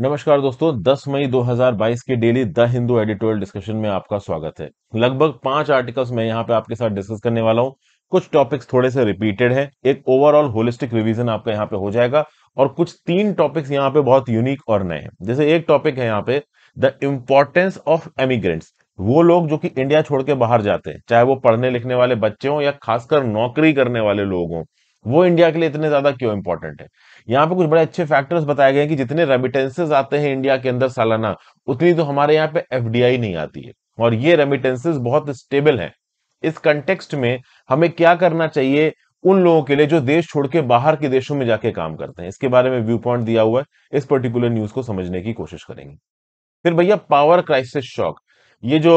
नमस्कार दोस्तों 10 मई 2022 के daily the Hindu editorial discussion में आपका स्वागत है लगभग पांच आर्टिकल्स मैं यहाँ पे आपके साथ डिस्कस करने वाला हूँ कुछ टॉपिक्स थोड़े से रिपीटेड हैं एक ओवरऑल होलिस्टिक रिवीजन आपका यहाँ पे हो जाएगा और कुछ तीन टॉपिक्स यहाँ पे बहुत यूनिक और नए हैं जैसे एक टॉपिक है यहाँ पे द इम्पोर्टेंस ऑफ एमिग्रेंट्स वो लोग जो कि इंडिया छोड़ के बाहर जाते हैं चाहे वो पढ़ने लिखने वाले बच्चे हों या खासकर नौकरी करने वाले लोग हों वो इंडिया के लिए इतने ज्यादा क्यों इंपॉर्टेंट है यहाँ पे कुछ बड़े अच्छे फैक्टर्स बताए गए हैं कि जितने रेमिटेंसेज आते हैं इंडिया के अंदर सालाना उतनी तो हमारे यहाँ पे एफ नहीं आती है और ये रेमिटेंसेज बहुत स्टेबल है इस कंटेक्स्ट में हमें क्या करना चाहिए उन लोगों के लिए जो देश छोड़ के बाहर के देशों में जाके काम करते हैं इसके बारे में व्यू पॉइंट दिया हुआ है इस पर्टिकुलर न्यूज को समझने की कोशिश करेंगे फिर भैया पावर क्राइसिस शॉक ये जो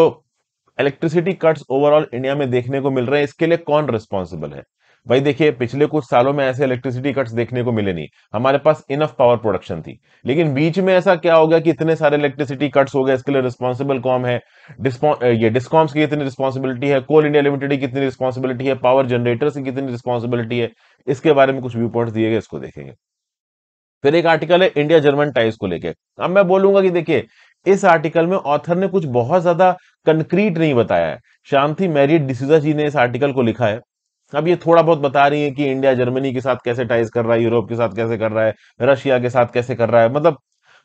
इलेक्ट्रिसिटी कट्स ओवरऑल इंडिया में देखने को मिल रहे हैं इसके लिए कौन रिस्पॉन्सिबल है भाई देखिए पिछले कुछ सालों में ऐसे इलेक्ट्रिसिटी कट्स देखने को मिले नहीं हमारे पास इनफ पावर प्रोडक्शन थी लेकिन बीच में ऐसा क्या हो गया कि इतने सारे इलेक्ट्रिसिटी कट्स हो गए इसके लिए रिस्पॉन्सिबल कॉम है ये डिस्कॉम्स की कितनी रिस्पॉन्सिबिलिटी है कोल इंडिया लिमिटेड की कितनी रिस्पॉन्सिबिलिटी है पावर जनरेटर्स की कितनी रिस्पॉन्सिबिलिटी है इसके बारे में कुछ व्यू पॉइंट दिए गए इसको देखेंगे फिर एक आर्टिकल है इंडिया जर्मन टाइप्स को लेकर अब मैं बोलूंगा कि देखिए इस आर्टिकल में ऑथर ने कुछ बहुत ज्यादा कंक्रीट नहीं बताया है शांति मैरिट डिसूजा जी ने इस आर्टिकल को लिखा है अब ये थोड़ा बहुत बता रही है कि इंडिया जर्मनी के साथ कैसे टाइज कर रहा है यूरोप के साथ कैसे कर रहा है रशिया के साथ कैसे कर रहा है मतलब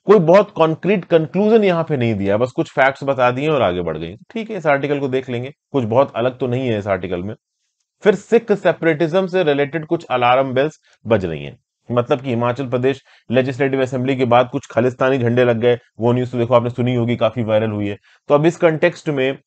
कोई बहुत कॉन्क्रीट कंक्लूजन यहाँ पे नहीं दिया बस कुछ फैक्ट्स बता दिए और आगे बढ़ गई ठीक है इस आर्टिकल को देख लेंगे कुछ बहुत अलग तो नहीं है इस आर्टिकल में फिर सिख सेपरेटिज्म से रिलेटेड कुछ अलार्म बेल्स बज रही हैं मतलब कि हिमाचल प्रदेश लेजिस्लेटिव असेंबली के बाद कुछ खालिस्तानी झंडे लग गए वो न्यूज तो देखो आपने सुनी होगी काफी वायरल हुई है तो अब इस कंटेक्स्ट में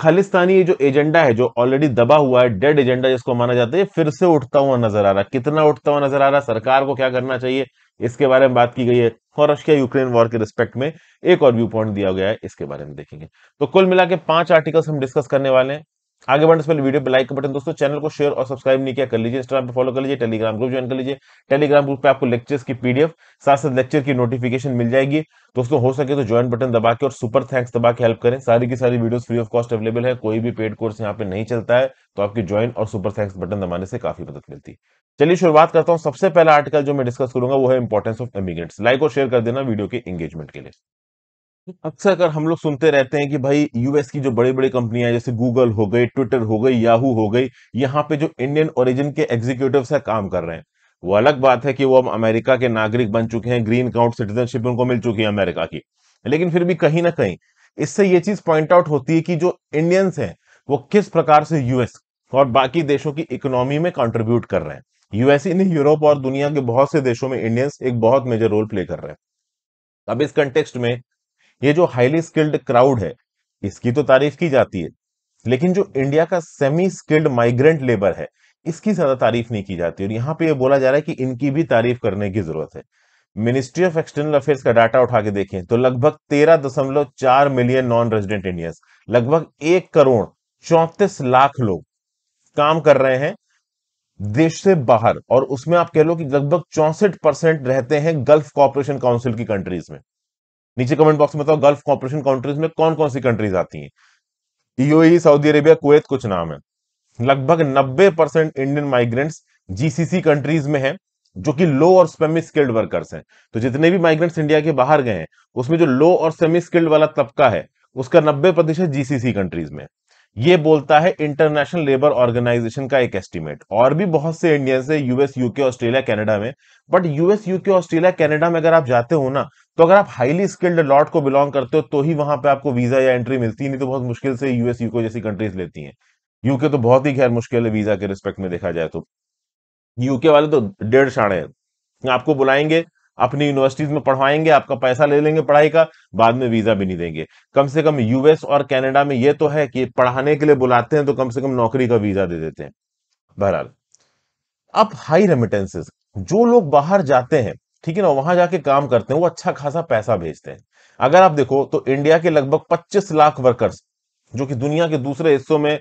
खालिस्तानी ये जो एजेंडा है जो ऑलरेडी दबा हुआ है डेड एजेंडा जिसको माना जाता है फिर से उठता हुआ नजर आ रहा है कितना उठता हुआ नजर आ रहा है सरकार को क्या करना चाहिए इसके बारे में बात की गई है और रशिया यूक्रेन वॉर के रिस्पेक्ट में एक और व्यू पॉइंट दिया गया है इसके बारे में देखेंगे तो कुल मिला के पांच आर्टिकल्स हम डिस्कस करने वाले हैं आगे बढ़ने से पहले वीडियो पे लाइक का बटन दोस्तों चैनल को शेयर और सब्सक्राइब नहीं किया कर लीजिए इंस्टाग्राम पे फॉलो कर लीजिए टेलीग्राम ग्रुप ज्वाइन कर लीजिए टेलीग्राम ग्रुप पे आपको लेक्चर्स की पीडीएफ साथ साथ लेक्चर की नोटिफिकेशन मिल जाएगी दोस्तों हो सके तो ज्वाइन बटन दबा के और सुपर थैंक्स दबा के हेल्प करें सारी की सारी video free of cost available है कोई भी पेड कोर्स यहाँ पे नहीं चलता है तो आपकी ज्वाइन और सुपर थैंक्स बटन दबाने से काफी मदद मिलती है चलिए शुरुआत करता हूँ सबसे पहला आर्टिकल जो मैं डिस्कस करूंगा वो है इंपॉर्टेंस ऑफ इमिग्रेंट्स लाइक और शेयर कर देना वीडियो के एंगेजमेंट के लिए अक्सर अगर हम लोग सुनते रहते हैं कि भाई यूएस की जो बड़ी बड़ी कंपनियां जैसे गूगल हो गई ट्विटर हो गई याहू हो गई यहाँ पे जो इंडियन ओरिजिन के एग्जीक्यूटिव है काम कर रहे हैं वो अलग बात है कि वो अब अमेरिका के नागरिक बन चुके हैं ग्रीन काउंट सिटीजनशिप उनको मिल चुकी है अमेरिका की लेकिन फिर भी कहीं ना कहीं इससे ये चीज पॉइंट आउट होती है कि जो इंडियंस हैं वो किस प्रकार से यूएस और बाकी देशों की इकोनॉमी में कॉन्ट्रीब्यूट कर रहे हैं ही ने यूरोप और दुनिया के बहुत से देशों में इंडियंस एक बहुत मेजर रोल प्ले कर रहे हैं अब इस कंटेक्स्ट में ये जो हाईली स्किल्ड क्राउड है इसकी तो तारीफ की जाती है लेकिन जो इंडिया का सेमी स्किल्ड माइग्रेंट लेबर है इसकी ज्यादा तारीफ नहीं की जाती और यहाँ पे ये बोला जा रहा है कि इनकी भी तारीफ करने की जरूरत है मिनिस्ट्री ऑफ एक्सटर्नल अफेयर्स का डाटा उठा के देखें तो लगभग तेरह दशमलव चार मिलियन नॉन रेजिडेंट इंडियंस लगभग एक करोड़ चौंतीस लाख लोग काम कर रहे हैं देश से बाहर और उसमें आप कह लो कि लगभग चौसठ परसेंट रहते हैं गल्फ कॉपरेशन काउंसिल की कंट्रीज में नीचे कमेंट बॉक्स में बताओ गल्फ कॉपरेशन कंट्रीज में कौन कौन सी कंट्रीज आती हैं यूएई सऊदी अरेबिया कुवैत कुछ नाम है लगभग 90 percent Indian migrants GCC countries में हैं जो कि लो और सेमी स्किल्ड वर्कर्स हैं तो जितने भी माइग्रेंट्स इंडिया के बाहर गए हैं उसमें जो लो और सेमी स्किल्ड वाला तबका है उसका नब्बे प्रतिशत जीसीसी कंट्रीज में ये बोलता है इंटरनेशनल लेबर ऑर्गेनाइजेशन का एक एस्टीमेट और भी बहुत से इंडियंस है यूएस यूके ऑस्ट्रेलिया कनाडा में but US UK Australia Canada में अगर आप जाते हो ना तो अगर आप हाईली स्किल्ड लॉट को बिलोंग करते हो तो ही वहां पे आपको वीजा या एंट्री मिलती नहीं तो बहुत मुश्किल से यूएस यूको जैसी कंट्रीज लेती हैं यूके तो बहुत ही खैर मुश्किल है वीजा के रिस्पेक्ट में देखा जाए तो यूके वाले तो डेढ़ साढ़े हैं आपको बुलाएंगे अपनी यूनिवर्सिटीज में पढ़वाएंगे आपका पैसा ले लेंगे पढ़ाई का बाद में वीजा भी नहीं देंगे कम से कम यूएस और कैनेडा में ये तो है कि पढ़ाने के लिए बुलाते हैं तो कम से कम नौकरी का वीजा दे देते हैं बहरहाल अब हाई रेमिटेंसेस जो लोग बाहर जाते हैं ठीक है ना वहां जाके काम करते हैं वो अच्छा खासा पैसा भेजते हैं अगर आप देखो तो इंडिया के लगभग 25 लाख वर्कर्स जो कि दुनिया के दूसरे हिस्सों में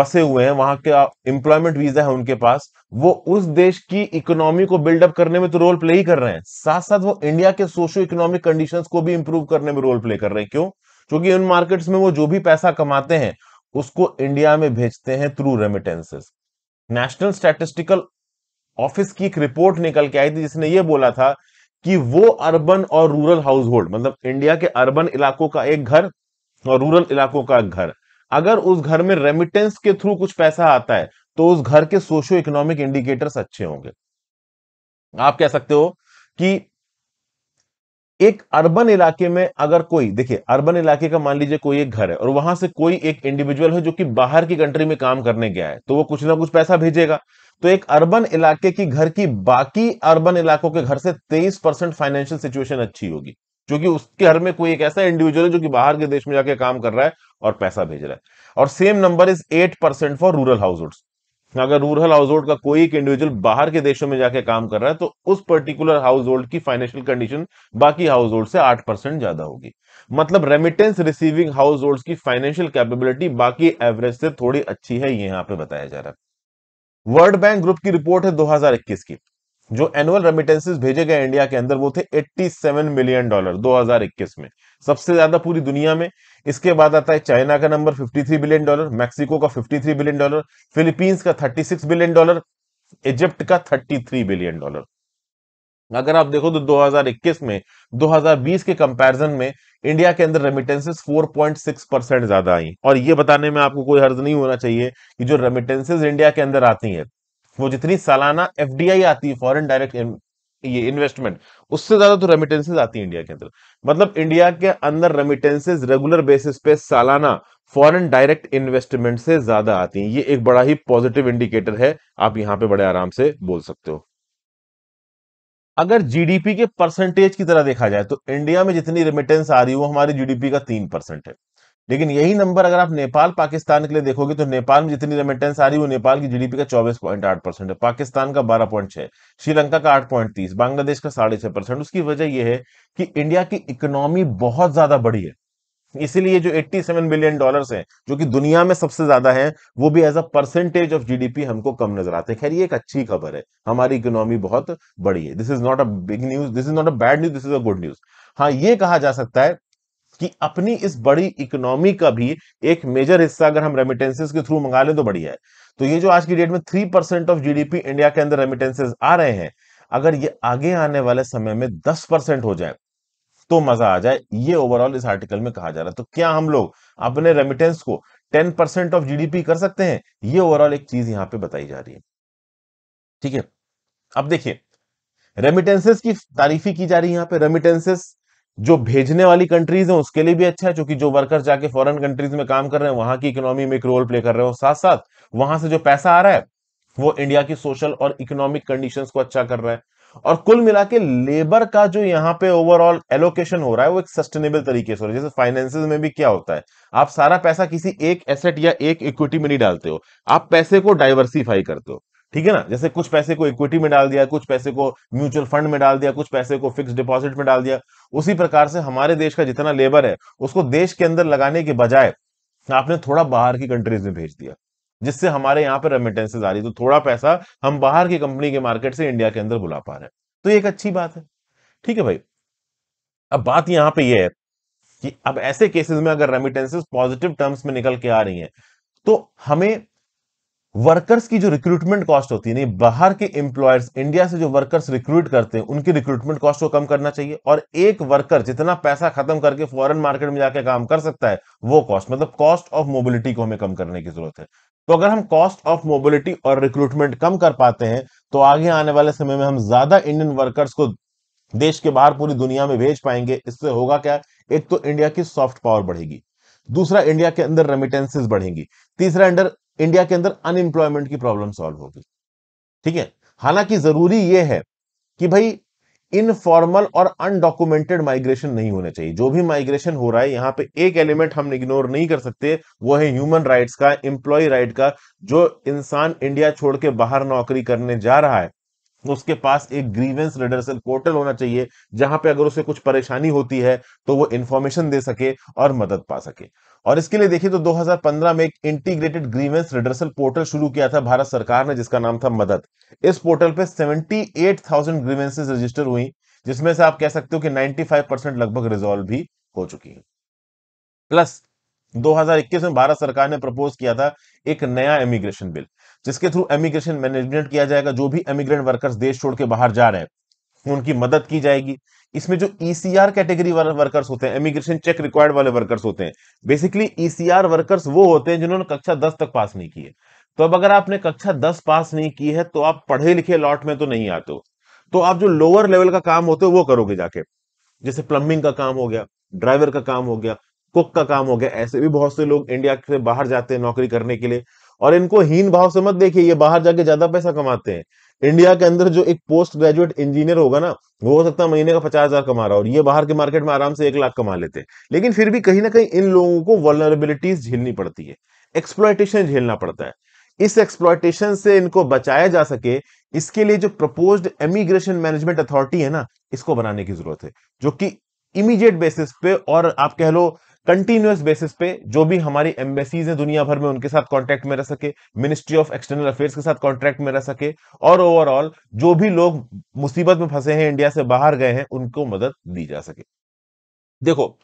बसे हुए हैं वहां के एम्प्लॉयमेंट वीजा है उनके पास वो उस देश की इकोनॉमी को बिल्डअप करने में तो रोल प्ले ही कर रहे हैं साथ साथ वो इंडिया के सोशो इकोनॉमिक कंडीशन को भी इंप्रूव करने में रोल प्ले कर रहे हैं क्यों क्योंकि उन मार्केट्स में वो जो भी पैसा कमाते हैं उसको इंडिया में भेजते हैं through remittances national statistical office की एक रिपोर्ट निकल के आई थी जिसने ये बोला था कि वो अर्बन और रूरल हाउस होल्ड मतलब इंडिया के अर्बन इलाकों का एक घर और रूरल इलाकों का एक घर अगर उस घर में रेमिटेंस के थ्रू कुछ पैसा आता है तो उस घर के सोशो इकोनॉमिक इंडिकेटर्स अच्छे होंगे आप कह सकते हो कि एक अर्बन इलाके में अगर कोई देखिए अर्बन इलाके का मान लीजिए कोई एक घर है और वहां से कोई एक इंडिविजुअल है जो कि बाहर की कंट्री में काम करने गया है तो वो कुछ ना कुछ पैसा भेजेगा तो एक अर्बन इलाके की घर की बाकी अर्बन इलाकों के घर से तेईस परसेंट फाइनेंशियल सिचुएशन अच्छी होगी क्योंकि उसके घर में कोई एक ऐसा इंडिविजुअल है जो कि बाहर के देश में जाके काम कर रहा है और पैसा भेज रहा है और same number is eight percent for rural house अगर रूरल हाउस होल्ड का कोई एक इंडिविजुअल बाहर के देशों में जाके काम कर रहा है तो उस पर्टिकुलर हाउस होल्ड की फाइनेंशियल कंडीशन बाकी हाउस होल्ड से आठ परसेंट ज्यादा होगी मतलब रेमिटेंस रिसीविंग हाउस होल्ड की फाइनेंशियल कैपेबिलिटी बाकी एवरेज से थोड़ी अच्छी है ये यहाँ पे बताया जा रहा है वर्ल्ड बैंक ग्रुप की रिपोर्ट है 2021 की जो एनुअल रेमिटेंसेस भेजे गए इंडिया के अंदर वो थे 87 मिलियन डॉलर 2021 में सबसे ज्यादा पूरी दुनिया में इसके बाद आता है चाइना का नंबर 53 बिलियन डॉलर मैक्सिको का 53 बिलियन डॉलर फिलीपींस का 36 बिलियन डॉलर इजिप्ट का 33 बिलियन डॉलर अगर आप देखो तो 2021 में 2020 के कंपैरिजन में इंडिया के अंदर रेमिटेंसेस 4.6 परसेंट ज्यादा आई और ये बताने में आपको कोई हर्ज नहीं होना चाहिए कि जो रेमिटेंसेज इंडिया के अंदर आती है वो जितनी सालाना एफडीआई आती है फॉरेन डायरेक्ट ये इन्वेस्टमेंट उससे ज्यादा तो रेमिटेंसेज आती है इंडिया के अंदर मतलब इंडिया के अंदर रेमिटेंसेज रेगुलर बेसिस पे सालाना फॉरेन डायरेक्ट इन्वेस्टमेंट से ज्यादा आती है ये एक बड़ा ही पॉजिटिव इंडिकेटर है आप यहां पे बड़े आराम से बोल सकते हो अगर जीडीपी के परसेंटेज की तरह देखा जाए तो इंडिया में जितनी रेमिटेंस आ रही है वो हमारी जीडीपी का तीन परसेंट है लेकिन यही नंबर अगर आप नेपाल पाकिस्तान के लिए देखोगे तो नेपाल में जितनी रेमिटेंस आ रही है वो नेपाल की जीडीपी का चौबीस पॉइंट आठ परसेंट है पाकिस्तान का बारह पॉइंट छह श्रीलंका का आठ पॉइंट तीस बांग्लादेश का साढ़े छह परसेंट उसकी वजह यह है कि इंडिया की इकोनॉमी बहुत ज्यादा बड़ी है इसीलिए जो 87 बिलियन डॉलर्स हैं जो कि दुनिया में सबसे ज्यादा है वो भी as a percentage of GDP हमको कम नजर आते हैं खैर ये एक अच्छी खबर है हमारी इकोनॉमी बहुत बड़ी है this is not a big news this is not a bad news this is a good news हाँ ये कहा जा सकता है कि अपनी इस बड़ी इकोनॉमी का भी एक मेजर हिस्सा अगर हम रेमिटेंसेज के थ्रू मंगा लें तो बढ़िया है तो ये जो आज की डेट में three percent of GDP India के अंदर रेमिटेंसेज आ रहे हैं अगर ये आगे आने वाले समय में दस परसेंट हो जाए तो मजा आ जाए ये ओवरऑल इस आर्टिकल में कहा जा रहा है तो क्या हम लोग अपने रेमिटेंस को टेन परसेंट ऑफ जीडीपी कर सकते हैं ये ओवरऑल एक चीज यहां पे बताई जा रही है ठीक है अब देखिए रेमिटेंसेस की तारीफी की जा रही है यहां पे रेमिटेंसेस जो भेजने वाली कंट्रीज हैं उसके लिए भी अच्छा है क्योंकि जो वर्कर्स जाके फॉरेन कंट्रीज में काम कर रहे हैं वहां की इकोनॉमी में एक रोल प्ले कर रहे हो साथ साथ वहां से जो पैसा आ रहा है वो इंडिया की सोशल और इकोनॉमिक कंडीशंस को अच्छा कर रहा है और कुल मिला के लेबर का जो यहाँ पे ओवरऑल एलोकेशन हो रहा है वो एक सस्टेनेबल तरीके से हो रहा है जैसे फाइनेंसिस में भी क्या होता है आप सारा पैसा किसी एक एसेट या एक इक्विटी में नहीं डालते हो आप पैसे को डाइवर्सिफाई करते हो ठीक है ना जैसे कुछ पैसे को इक्विटी में डाल दिया कुछ पैसे को म्यूचुअल फंड में डाल दिया कुछ पैसे को फिक्स डिपॉजिट में डाल दिया उसी प्रकार से हमारे देश का जितना लेबर है उसको देश के अंदर लगाने के बजाय आपने थोड़ा बाहर की कंट्रीज में भेज दिया जिससे हमारे यहाँ पर रेमिटेंसेज आ रही तो थोड़ा पैसा हम बाहर की कंपनी के मार्केट से इंडिया के अंदर बुला पा रहे हैं तो एक अच्छी बात है ठीक है भाई अब बात यहाँ पे ये है कि अब ऐसे केसेस में अगर रेमिटेंसेज पॉजिटिव टर्म्स में निकल के आ रही हैं तो हमें वर्कर्स की जो रिक्रूटमेंट कॉस्ट होती है बाहर के एम्प्लॉयर्स इंडिया से जो वर्कर्स रिक्रूट करते हैं उनकी रिक्रूटमेंट कॉस्ट को कम करना चाहिए और एक वर्कर जितना पैसा खत्म करके फॉरेन मार्केट में जाकर काम कर सकता है वो कॉस्ट मतलब कॉस्ट ऑफ मोबिलिटी को हमें कम करने की जरूरत है तो अगर हम कॉस्ट ऑफ मोबिलिटी और रिक्रूटमेंट कम कर पाते हैं तो आगे आने वाले समय में हम ज्यादा इंडियन वर्कर्स को देश के बाहर पूरी दुनिया में भेज पाएंगे इससे होगा क्या एक तो इंडिया की सॉफ्ट पावर बढ़ेगी दूसरा इंडिया के अंदर रेमिटेंसेस बढ़ेंगी तीसरा अंडर इंडिया के अंदर अनएम्प्लॉयमेंट की प्रॉब्लम सॉल्व होगी ठीक है हालांकि जरूरी यह है कि भाई इनफॉर्मल और अनडॉक्यूमेंटेड माइग्रेशन नहीं होना चाहिए जो भी माइग्रेशन हो रहा है यहां पे एक एलिमेंट हम इग्नोर नहीं कर सकते वो है ह्यूमन राइट्स का एम्प्लॉय राइट का जो इंसान इंडिया छोड़ के बाहर नौकरी करने जा रहा है तो उसके पास एक ग्रीवेंस रिडर्सल पोर्टल होना चाहिए जहां पे अगर उसे कुछ परेशानी होती है तो वो इन्फॉर्मेशन दे सके और मदद पा सके और इसके लिए देखिए तो 2015 में एक इंटीग्रेटेड ग्रीवेंस रिडर्सल पोर्टल शुरू किया था भारत सरकार ने जिसका नाम था मदद इस पोर्टल पे 78,000 ग्रीवेंसेस रजिस्टर हुई जिसमें से आप कह सकते हो कि 95 परसेंट लगभग रिजॉल्व भी हो चुकी है प्लस 2021 में भारत सरकार ने प्रपोज किया था एक नया इमिग्रेशन बिल जिसके थ्रू एमिग्रेशन मैनेजमेंट किया जाएगा जो भी एमिग्रेंट वर्कर्स देश छोड़ के बाहर जा रहे हैं उनकी मदद की जाएगी इसमें जो ईसीआर e कैटेगरी वाले वर्कर्स होते हैं इमिग्रेशन चेक रिक्वायर्ड वाले वर्कर्स होते हैं बेसिकली ईसीआर वर्कर्स वो होते हैं जिन्होंने कक्षा दस तक पास नहीं की है तो अब अगर आपने कक्षा दस पास नहीं की है तो आप पढ़े लिखे लॉट में तो नहीं आते हो तो आप जो लोअर लेवल का काम होते हो वो करोगे जाके जैसे प्लम्बिंग का काम हो गया ड्राइवर का काम हो गया कुक का काम हो गया ऐसे भी बहुत से लोग इंडिया से बाहर जाते हैं नौकरी करने के लिए और इनको हीन भाव से मत देखिए ये बाहर जाके ज्यादा पैसा कमाते हैं इंडिया के अंदर जो एक पोस्ट ग्रेजुएट इंजीनियर होगा ना वो हो सकता है महीने का पचास हजार कमा रहा और ये बाहर के मार्केट में आराम से एक लाख कमा लेते हैं लेकिन फिर भी कहीं ना कहीं इन लोगों को वर्नरेबिलिटीज झेलनी पड़ती है एक्सप्लॉयटेशन झेलना पड़ता है इस एक्सप्लॉयटेशन से इनको बचाया जा सके इसके लिए जो प्रपोज इमिग्रेशन मैनेजमेंट अथॉरिटी है ना इसको बनाने की जरूरत है जो कि इमीडिएट बेसिस पे और आप कह लो कंटिन्यूस बेसिस पे जो भी हमारी एम्बेसीज हैं दुनिया भर में उनके साथ कांटेक्ट में रह सके मिनिस्ट्री ऑफ एक्सटर्नल अफेयर्स के साथ कांटेक्ट में रह सके और ओवरऑल जो भी लोग मुसीबत में फंसे हैं इंडिया से बाहर गए हैं उनको मदद दी जा सके देखो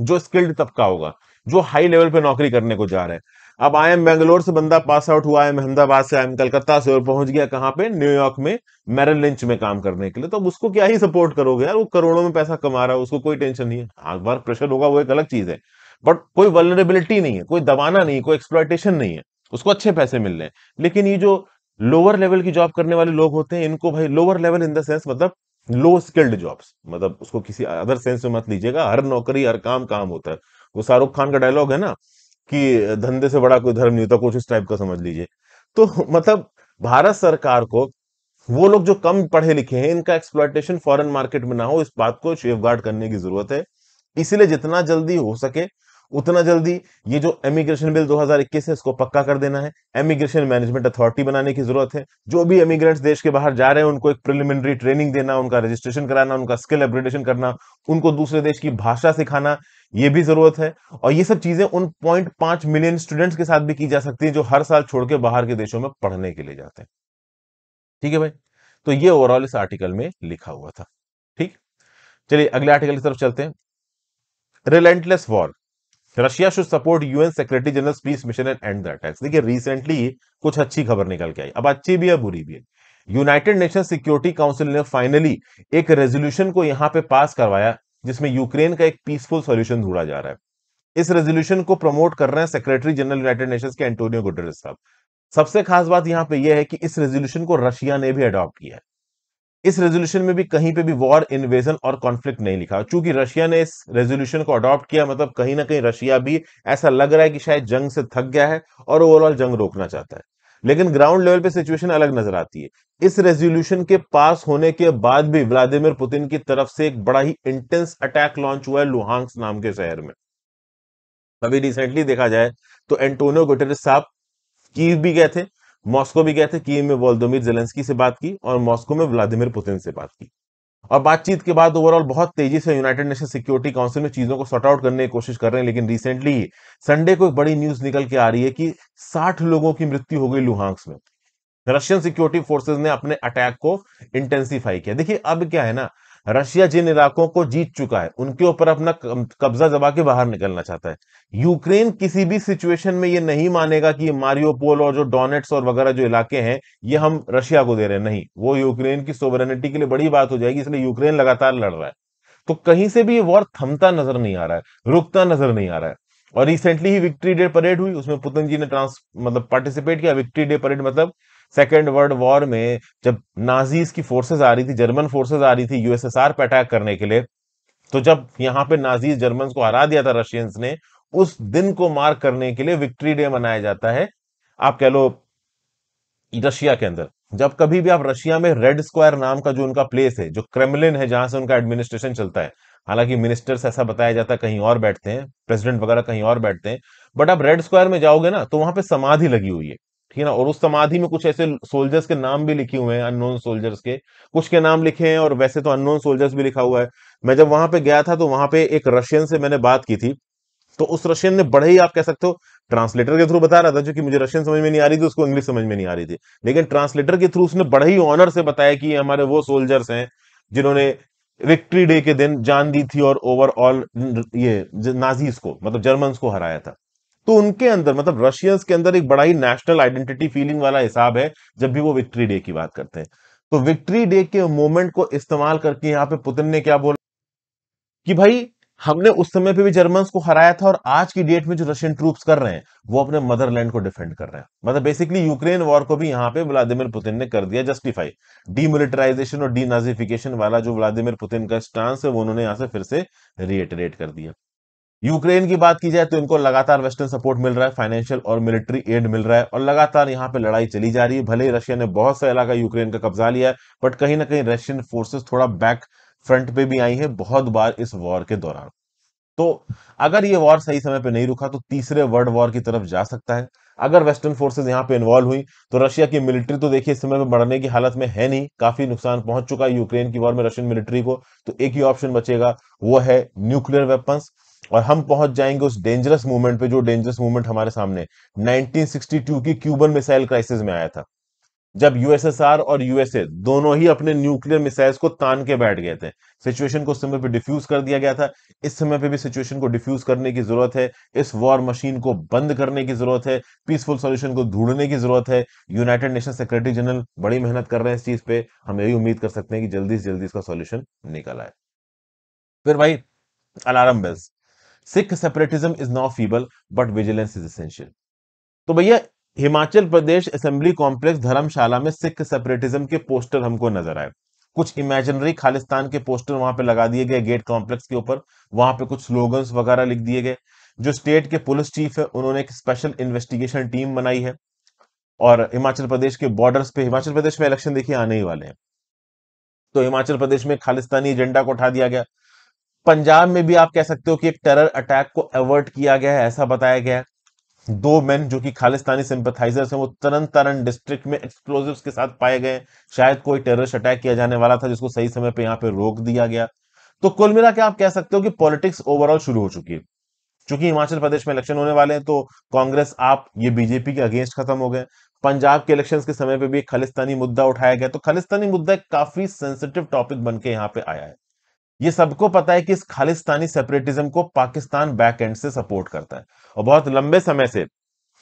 जो स्किल्ड तबका होगा जो हाई लेवल पे नौकरी करने को जा रहा है अब आई एम बेंगलोर से बंदा पास आउट हुआ है अहमदाबाद से आई एम कलकत्ता से और पहुंच गया कहाँ पे न्यूयॉर्क में मैरल लिंच में काम करने के लिए तो अब उसको क्या ही सपोर्ट करोगे यार वो करोड़ों में पैसा कमा रहा है उसको कोई टेंशन नहीं है बार हाँ, प्रेशर होगा वो एक अलग चीज है बट कोई वलरेबिलिटी नहीं है कोई दबाना नहीं कोई एक्सप्लाइटेशन नहीं है उसको अच्छे पैसे मिल रहे हैं लेकिन ये जो लोअर लेवल की जॉब करने वाले लोग होते हैं इनको भाई lower level in the sense मतलब लो स्किल्ड जॉब्स मतलब उसको किसी अदर सेंस में मत लीजिएगा हर नौकरी हर काम काम होता है वो शाहरुख खान का डायलॉग है ना कि धंधे से बड़ा कोई धर्म नहीं होता कुछ इस टाइप का समझ लीजिए तो मतलब भारत सरकार को वो लोग जो कम पढ़े लिखे हैं इनका एक्सप्लॉयटेशन फॉरेन मार्केट में ना हो इस बात को सेफ गार्ड करने की जरूरत है इसलिए जितना जल्दी हो सके उतना जल्दी ये जो इमिग्रेशन बिल 2021 है इसको पक्का कर देना है इमिग्रेशन मैनेजमेंट अथॉरिटी बनाने की जरूरत है जो भी इमिग्रेंट्स देश के बाहर जा रहे हैं उनको एक प्रिलिमिनरी ट्रेनिंग देना उनका रजिस्ट्रेशन कराना उनका स्किल अपग्रेडेशन करना उनको दूसरे देश की भाषा सिखाना ये भी जरूरत है और ये सब चीजें उन पॉइंट पांच मिलियन स्टूडेंट्स के साथ भी की जा सकती है जो हर साल छोड़ के बाहर के देशों में पढ़ने के लिए जाते हैं ठीक है भाई तो ये ओवरऑल इस आर्टिकल में लिखा हुआ था ठीक चलिए अगले आर्टिकल की तरफ चलते हैं relentless war Russia should support UN secretary general peace mission end end the attacks देखिए रिसेंटली कुछ अच्छी खबर निकल के आई अब अच्छी भी है बुरी भी है यूनाइटेड नेशन सिक्योरिटी काउंसिल ने फाइनली एक रेजोल्यूशन को यहाँ पे पास करवाया जिसमें यूक्रेन का एक पीसफुल सोल्यूशन ढूंढा जा रहा है इस रेजोल्यूशन को प्रमोट कर रहे हैं सेक्रेटरी जनरल यूनाइटेड नेशन के एंटोनियो गुटरेस साहब सबसे खास बात यहाँ पे यह है कि इस रेजोल्यूशन को रशिया ने भी अडॉप्ट किया है इस रेजोल्यूशन में भी कहीं पे भी वॉर इन्वेजन और कॉन्फ्लिक्ट नहीं लिखा चूंकि रशिया ने इस रेजोल्यूशन को अडॉप्ट किया मतलब कहीं ना कहीं रशिया भी ऐसा लग रहा है कि शायद जंग से थक गया है और ओवरऑल जंग रोकना चाहता है लेकिन ग्राउंड लेवल पे सिचुएशन अलग नजर आती है इस रेजोल्यूशन के पास होने के बाद भी व्लादिमिर पुतिन की तरफ से एक बड़ा ही इंटेंस अटैक लॉन्च हुआ है लुहांग्स नाम के शहर में अभी रिसेंटली देखा जाए तो एंटोनियो गुटेरस साहब कीव भी गए थे मॉस्को भी गए थे कीव में वोल्दोमिर जेलेंस्की से बात की और मॉस्को में व्लादिमिर पुतिन से बात की और बातचीत के बाद ओवरऑल बहुत तेजी से यूनाइटेड नेशन सिक्योरिटी काउंसिल में चीजों को सॉर्ट आउट करने की कोशिश कर रहे हैं लेकिन रिसेंटली संडे को एक बड़ी न्यूज निकल के आ रही है कि 60 लोगों की मृत्यु हो गई लुहांक्स में रशियन सिक्योरिटी फोर्सेज ने अपने अटैक को इंटेंसीफाई किया देखिए अब क्या है ना रशिया जिन इलाकों को जीत चुका है उनके ऊपर अपना कब्जा जमा के बाहर निकलना चाहता है यूक्रेन किसी भी सिचुएशन में ये नहीं मानेगा कि मारियोपोल और जो डोनेट्स और वगैरह जो इलाके हैं ये हम रशिया को दे रहे हैं नहीं वो यूक्रेन की सोवरेनिटी के लिए बड़ी बात हो जाएगी इसलिए यूक्रेन लगातार लड़ रहा है तो कहीं से भी ये वॉर थमता नजर नहीं आ रहा है रुकता नजर नहीं आ रहा है और रिसेंटली ही विक्ट्री डे परेड हुई उसमें पुतिन जी ने ट्रांस मतलब पार्टिसिपेट किया विक्ट्री डे परेड मतलब सेकेंड वर्ल्ड वॉर में जब नाजीज की फोर्सेज आ रही थी जर्मन फोर्सेज आ रही थी यूएसएसआर पे अटैक करने के लिए तो जब यहाँ पे नाजीज जर्मन को हरा दिया था रशियंस ने उस दिन को मार्क करने के लिए विक्ट्री डे मनाया जाता है आप कह लो रशिया के अंदर जब कभी भी आप रशिया में रेड स्क्वायर नाम का जो उनका प्लेस है जो क्रेमलिन है जहां से उनका एडमिनिस्ट्रेशन चलता है हालांकि मिनिस्टर्स ऐसा बताया जाता है कहीं और बैठते हैं प्रेसिडेंट वगैरह कहीं और बैठते हैं बट आप रेड स्क्वायर में जाओगे ना तो वहां पे समाधि लगी हुई है ठीक है ना और उस समाधि में कुछ ऐसे सोल्जर्स के नाम भी लिखे हुए हैं अननोन सोल्जर्स के कुछ के नाम लिखे हैं और वैसे तो अननोन सोल्जर्स भी लिखा हुआ है मैं जब वहां पे गया था तो वहां पे एक रशियन से मैंने बात की थी तो उस रशियन ने बड़े ही आप कह सकते हो ट्रांसलेटर के थ्रू बता रहा था जो कि मुझे रशियन समझ में नहीं आ रही थी उसको इंग्लिश समझ में नहीं आ रही थी लेकिन ट्रांसलेटर के थ्रू उसने बड़े ही ऑनर से बताया कि हमारे वो सोल्जर्स हैं जिन्होंने विक्ट्री डे के दिन जान दी थी और ओवरऑल ये नाजीज को मतलब जर्मन को हराया था तो उनके अंदर मतलब रशियंस के अंदर एक बड़ा ही नेशनल आइडेंटिटी फीलिंग वाला हिसाब है जब भी वो विक्ट्री डे की बात करते हैं तो विक्ट्री डे के मोमेंट को इस्तेमाल करके यहाँ पे पुतिन ने क्या बोला कि भाई हमने उस समय पे भी जर्मन को हराया था और आज की डेट में जो रशियन ट्रूप्स कर रहे हैं वो अपने मदरलैंड को डिफेंड कर रहे हैं मतलब बेसिकली यूक्रेन वॉर को भी यहाँ पे व्लादिमिर पुतिन ने कर दिया जस्टिफाई डीमिलिटराइजेशन और डीनाजिफिकेशन वाला जो व्लादिमिर पुतिन का स्टांस है वो उन्होंने यहां से फिर से रिएटरेट कर दिया यूक्रेन की बात की जाए तो इनको लगातार वेस्टर्न सपोर्ट मिल रहा है फाइनेंशियल और मिलिट्री एड मिल रहा है और लगातार यहाँ पे लड़ाई चली जा रही है भले ही रशिया ने बहुत सा इलाका यूक्रेन का कब्जा लिया है बट कहीं ना कहीं रशियन फोर्सेस थोड़ा बैक फ्रंट पे भी आई है बहुत बार इस वॉर के दौरान तो अगर ये वॉर सही समय पर नहीं रुका तो तीसरे वर्ल्ड वॉर की तरफ जा सकता है अगर वेस्टर्न फोर्सेज यहाँ पे इन्वॉल्व हुई तो रशिया की मिलिट्री तो देखिए इस समय में बढ़ने की हालत में है नहीं काफी नुकसान पहुंच चुका है यूक्रेन की वॉर में रशियन मिलिट्री को तो एक ही ऑप्शन बचेगा वो है न्यूक्लियर वेपन्स और हम पहुंच जाएंगे उस डेंजरस मूवमेंट पे जो डेंजरस मूवमेंट हमारे सामने 1962 की क्यूबन मिसाइल क्राइसिस में आया था जब यूएसएसआर और यूएसए दोनों ही अपने न्यूक्लियर मिसाइल्स को तान के बैठ गए थे सिचुएशन को उस समय पे डिफ्यूज कर दिया गया था इस समय पे भी सिचुएशन को डिफ्यूज करने की जरूरत है इस वॉर मशीन को बंद करने की जरूरत है पीसफुल सोल्यूशन को ढूंढने की जरूरत है यूनाइटेड नेशन सेक्रेटरी जनरल बड़ी मेहनत कर रहे हैं इस चीज पे हम यही उम्मीद कर सकते हैं कि जल्दी से जल्दी इसका सोल्यूशन निकल आए फिर भाई alarm bells Sikh separatism is not feeble but vigilance is essential तो भैया हिमाचल प्रदेश असेंबली कॉम्प्लेक्स धर्मशाला में सिख सेपरेटिज्म के पोस्टर हमको नजर आए कुछ इमेजिनरी खालिस्तान के पोस्टर वहां पे लगा दिए गए गेट कॉम्प्लेक्स के ऊपर वहां पे कुछ स्लोगन्स वगैरह लिख दिए गए जो स्टेट के पुलिस चीफ है उन्होंने एक स्पेशल इन्वेस्टिगेशन टीम बनाई है और हिमाचल प्रदेश के बॉर्डर्स पे हिमाचल प्रदेश में इलेक्शन देखिए आने ही वाले हैं तो हिमाचल प्रदेश में खालिस्तानी एजेंडा को उठा दिया गया पंजाब में भी आप कह सकते हो कि एक टेरर अटैक को अवर्ट किया गया है ऐसा बताया गया है दो मैन जो कि खालिस्तानी सिंपथाइजर्स हैं वो तरन तरन डिस्ट्रिक्ट में एक्सप्लोजिव के साथ पाए गए शायद कोई टेररिस्ट अटैक किया जाने वाला था जिसको सही समय पे यहाँ पे रोक दिया गया तो कुल मिला के आप कह सकते हो कि पॉलिटिक्स ओवरऑल शुरू हो चुकी है चूंकि हिमाचल प्रदेश में इलेक्शन होने वाले हैं तो कांग्रेस आप ये बीजेपी के अगेंस्ट खत्म हो गए पंजाब के इलेक्शंस के समय पे भी एक खालिस्तानी मुद्दा उठाया गया तो खालिस्तानी मुद्दा एक काफी सेंसिटिव टॉपिक बन के यहाँ पे आया है ये सबको पता है कि इस खालिस्तानी सेपरेटिज्म को पाकिस्तान बैक एंड से सपोर्ट करता है और बहुत लंबे समय से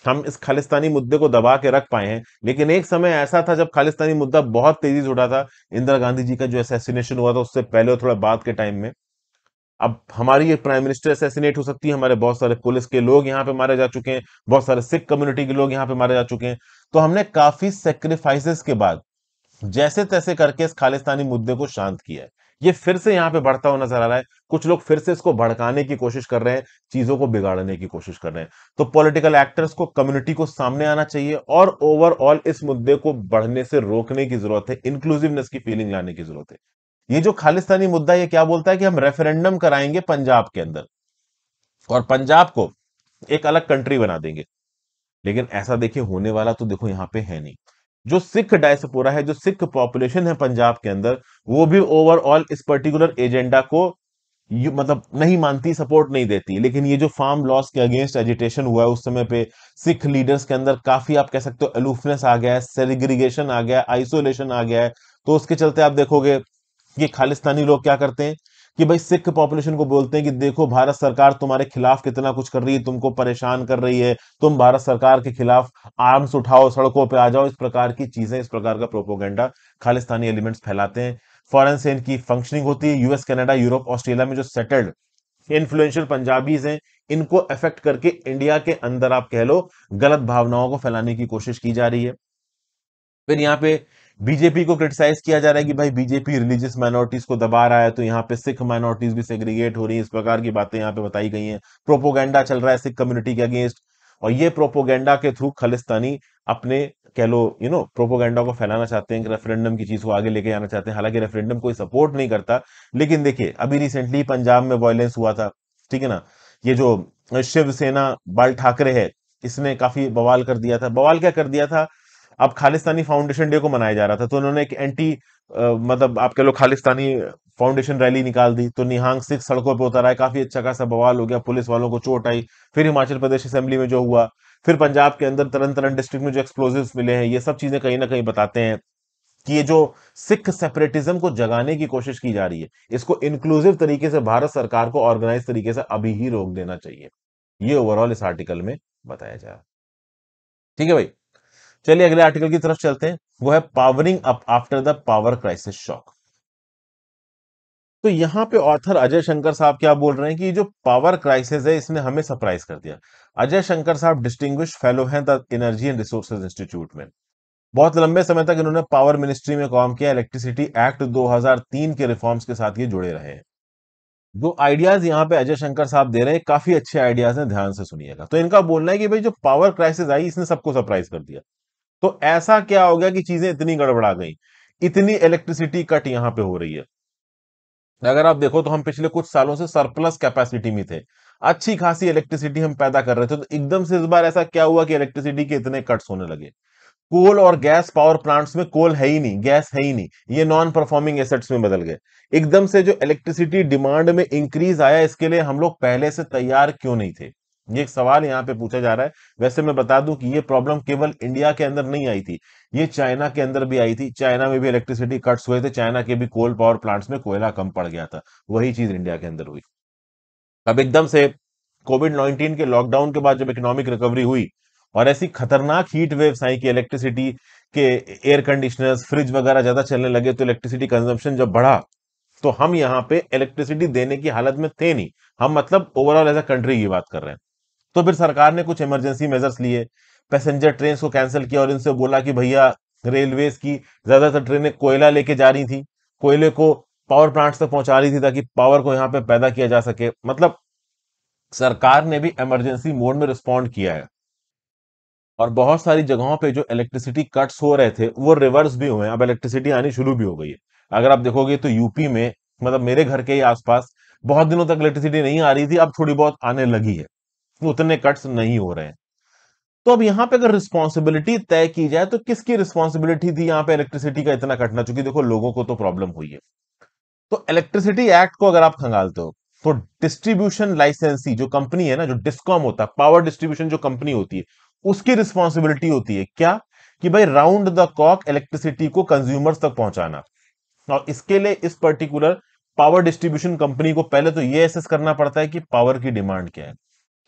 हम इस खालिस्तानी मुद्दे को दबा के रख पाए हैं लेकिन एक समय ऐसा था जब खालिस्तानी मुद्दा बहुत तेजी से उठा था इंदिरा गांधी जी का जो असैसिनेशन हुआ था उससे पहले और थोड़ा बाद के टाइम में अब हमारी ये प्राइम मिनिस्टर असैसिनेट हो सकती है हमारे बहुत सारे पुलिस के लोग यहाँ पे मारे जा चुके हैं बहुत सारे सिख कम्युनिटी के लोग यहाँ पे मारे जा चुके हैं तो हमने काफी सेक्रीफाइसेस के बाद जैसे तैसे करके इस खालिस्तानी मुद्दे को शांत किया है ये फिर से यहाँ पे बढ़ता हुआ नजर आ रहा है कुछ लोग फिर से इसको भड़काने की कोशिश कर रहे हैं चीजों को बिगाड़ने की कोशिश कर रहे हैं तो पॉलिटिकल एक्टर्स को कम्युनिटी को सामने आना चाहिए और ओवरऑल इस मुद्दे को बढ़ने से रोकने की जरूरत है इंक्लूसिवनेस की फीलिंग लाने की जरूरत है ये जो खालिस्तानी मुद्दा यह क्या बोलता है कि हम रेफरेंडम कराएंगे पंजाब के अंदर और पंजाब को एक अलग कंट्री बना देंगे लेकिन ऐसा देखिए होने वाला तो देखो यहां पे है नहीं जो सिख डायसपोरा है जो सिख पॉपुलेशन है पंजाब के अंदर वो भी ओवरऑल इस पर्टिकुलर एजेंडा को मतलब नहीं मानती सपोर्ट नहीं देती लेकिन ये जो फार्म लॉस के अगेंस्ट एजिटेशन हुआ है उस समय पे सिख लीडर्स के अंदर काफी आप कह सकते हो अलूफनेस आ गया है सेग्रीगेशन आ गया है आइसोलेशन आ गया है तो उसके चलते आप देखोगे कि खालिस्तानी लोग क्या करते हैं कि भाई सिख पॉपुलेशन को बोलते हैं कि देखो भारत सरकार तुम्हारे खिलाफ कितना कुछ कर रही है तुमको परेशान कर रही है तुम भारत सरकार के खिलाफ आर्म्स उठाओ सड़कों पर आ जाओ इस प्रकार की चीजें इस प्रकार का प्रोपोगेंडा खालिस्तानी एलिमेंट्स फैलाते हैं फॉरन से इनकी फंक्शनिंग होती है यूएस कनाडा यूरोप ऑस्ट्रेलिया में जो सेटल्ड इन्फ्लुएंशियल पंजाबीज हैं इनको अफेक्ट करके इंडिया के अंदर आप कह लो गलत भावनाओं को फैलाने की कोशिश की जा रही है फिर यहाँ पे बीजेपी को क्रिटिसाइज किया जा रहा है कि भाई बीजेपी रिलीजियस माइनॉरिटीज को दबा रहा है तो यहाँ पे सिख माइनॉरिटीज भी सेग्रीगेट हो रही है इस प्रकार की बातें यहाँ पे बताई गई हैं प्रोपोगेंडा चल रहा है सिख कम्युनिटी के अगेंस्ट और ये प्रोपोगेंडा के थ्रू खालिस्तानी अपने कह लो यू नो प्रोपोगेंडा को फैलाना चाहते हैं रेफरेंडम की चीज को आगे लेके आना चाहते हैं हालांकि रेफरेंडम कोई सपोर्ट नहीं करता लेकिन देखिये अभी रिसेंटली पंजाब में वॉयलेंस हुआ था ठीक है ना ये जो शिवसेना बाल ठाकरे है इसने काफी बवाल कर दिया था बवाल क्या कर दिया था अब खालिस्तानी फाउंडेशन डे को मनाया जा रहा था तो उन्होंने एक एंटी आ, मतलब आप कह लो खालिस्तानी फाउंडेशन रैली निकाल दी तो निहांग सिख सड़कों पर उतर आए काफी अच्छा खासा बवाल हो गया पुलिस वालों को चोट आई फिर हिमाचल प्रदेश असेंबली में जो हुआ फिर पंजाब के अंदर तरन तरन डिस्ट्रिक्ट में जो एक्सप्लोजिव मिले हैं ये सब चीजें कहीं ना कहीं बताते हैं कि ये जो सिख सेपरेटिज्म को जगाने की कोशिश की जा रही है इसको इंक्लूसिव तरीके से भारत सरकार को ऑर्गेनाइज तरीके से अभी ही रोक देना चाहिए ये ओवरऑल इस आर्टिकल में बताया जा रहा ठीक है भाई चलिए अगले आर्टिकल की तरफ चलते हैं वो है powering up after the power crisis shock तो यहाँ पे ऑथर अजय शंकर साहब क्या बोल रहे हैं कि जो पावर क्राइसिस है इसने हमें सरप्राइज कर दिया अजय शंकर साहब डिस्टिंग फेलो हैं the Energy and Resources Institute में बहुत लंबे समय तक इन्होंने पावर मिनिस्ट्री में काम किया इलेक्ट्रिसिटी एक्ट 2003 के रिफॉर्म्स के साथ ये जुड़े रहे हैं जो आइडियाज यहाँ पे अजय शंकर साहब दे रहे हैं काफी अच्छे आइडियाज हैं ध्यान से सुनिएगा तो इनका बोलना है कि भाई जो पावर क्राइसिस आई इसने सबको सरप्राइज कर दिया तो ऐसा क्या हो गया कि चीजें इतनी गड़बड़ा गई इतनी इलेक्ट्रिसिटी कट यहां पे हो रही है अगर आप देखो तो हम पिछले कुछ सालों से सरप्लस कैपेसिटी में थे अच्छी खासी इलेक्ट्रिसिटी हम पैदा कर रहे थे तो एकदम से इस बार ऐसा क्या हुआ कि इलेक्ट्रिसिटी के इतने कट्स होने लगे कोल और गैस पावर प्लांट्स में कोल है ही नहीं गैस है ही नहीं ये नॉन परफॉर्मिंग एसेट्स में बदल गए एकदम से जो इलेक्ट्रिसिटी डिमांड में इंक्रीज आया इसके लिए हम लोग पहले से तैयार क्यों नहीं थे ये एक सवाल यहाँ पे पूछा जा रहा है वैसे मैं बता दूं कि ये प्रॉब्लम केवल इंडिया के अंदर नहीं आई थी ये चाइना के अंदर भी आई थी चाइना में भी इलेक्ट्रिसिटी कट्स हुए थे चाइना के भी कोल पावर प्लांट्स में कोयला कम पड़ गया था वही चीज इंडिया के अंदर हुई अब एकदम से कोविड नाइन्टीन के लॉकडाउन के बाद जब इकोनॉमिक रिकवरी हुई और ऐसी खतरनाक हीट वेव्स आई कि इलेक्ट्रिसिटी के एयर कंडीशनर्स फ्रिज वगैरह ज्यादा चलने लगे तो इलेक्ट्रिसिटी कंजम्पशन जब बढ़ा तो हम यहाँ पे इलेक्ट्रिसिटी देने की हालत में थे नहीं हम मतलब ओवरऑल एज अ कंट्री की बात कर रहे हैं तो फिर सरकार ने कुछ इमरजेंसी मेजर्स लिए पैसेंजर ट्रेन को कैंसिल किया और इनसे बोला कि भैया रेलवे की ज्यादातर ट्रेनें कोयला लेके जा रही थी कोयले को पावर प्लांट्स तक पहुंचा रही थी ताकि पावर को यहाँ पे पैदा किया जा सके मतलब सरकार ने भी इमरजेंसी मोड में रिस्पॉन्ड किया है और बहुत सारी जगहों पे जो इलेक्ट्रिसिटी कट्स हो रहे थे वो रिवर्स भी हुए अब इलेक्ट्रिसिटी आनी शुरू भी हो गई है अगर आप देखोगे तो यूपी में मतलब मेरे घर के ही आसपास बहुत दिनों तक इलेक्ट्रिसिटी नहीं आ रही थी अब थोड़ी बहुत आने लगी है में उतने कट्स नहीं हो रहे हैं तो अब यहां पे अगर रिस्पॉन्सिबिलिटी तय की जाए तो किसकी रिस्पॉन्सिबिलिटी थी यहां पे इलेक्ट्रिसिटी का इतना कटना चूंकि देखो लोगों को तो प्रॉब्लम हुई है तो इलेक्ट्रिसिटी एक्ट को अगर आप खंगालते हो तो डिस्ट्रीब्यूशन लाइसेंसी जो कंपनी है ना जो डिस्कॉम होता है पावर डिस्ट्रीब्यूशन जो कंपनी होती है उसकी रिस्पॉन्सिबिलिटी होती है क्या कि भाई राउंड द कॉक इलेक्ट्रिसिटी को कंज्यूमर्स तक पहुंचाना और इसके लिए इस पर्टिकुलर पावर डिस्ट्रीब्यूशन कंपनी को पहले तो ये एसेस करना पड़ता है कि पावर की डिमांड क्या है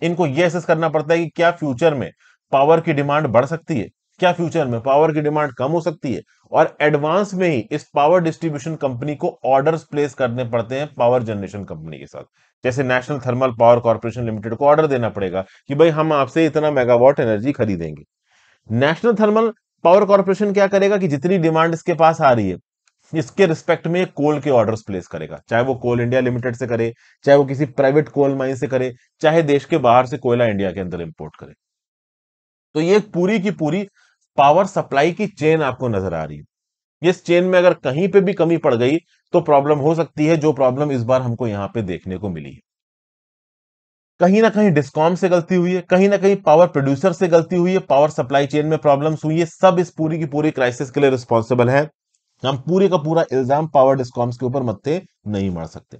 इनको ये एसेस करना पड़ता है कि क्या फ्यूचर में पावर की डिमांड बढ़ सकती है क्या फ्यूचर में पावर की डिमांड कम हो सकती है और एडवांस में ही इस पावर डिस्ट्रीब्यूशन कंपनी को ऑर्डर्स प्लेस करने पड़ते हैं पावर जनरेशन कंपनी के साथ जैसे National Thermal Power Corporation Limited को ऑर्डर देना पड़ेगा कि भाई हम आपसे इतना मेगावाट एनर्जी खरीदेंगे नेशनल थर्मल पावर कॉर्पोरेशन क्या करेगा कि जितनी डिमांड इसके पास आ रही है इसके रिस्पेक्ट में कोल के ऑर्डर्स प्लेस करेगा चाहे वो कोल इंडिया लिमिटेड से करे चाहे वो किसी प्राइवेट कोल माइन से करे चाहे देश के बाहर से कोयला इंडिया के अंदर इंपोर्ट करे तो ये पूरी की पूरी पावर सप्लाई की चेन आपको नजर आ रही है इस चेन में अगर कहीं पे भी कमी पड़ गई तो प्रॉब्लम हो सकती है जो प्रॉब्लम इस बार हमको यहां पे देखने को मिली है कहीं ना कहीं डिस्कॉम से गलती हुई है कहीं ना कहीं पावर प्रोड्यूसर से गलती हुई है पावर सप्लाई चेन में प्रॉब्लम्स हुई है सब इस पूरी की पूरी क्राइसिस के लिए रिस्पॉन्सिबल है हम पूरे का पूरा इल्जाम पावर डिस्कॉम्स के ऊपर मत्थे नहीं मार सकते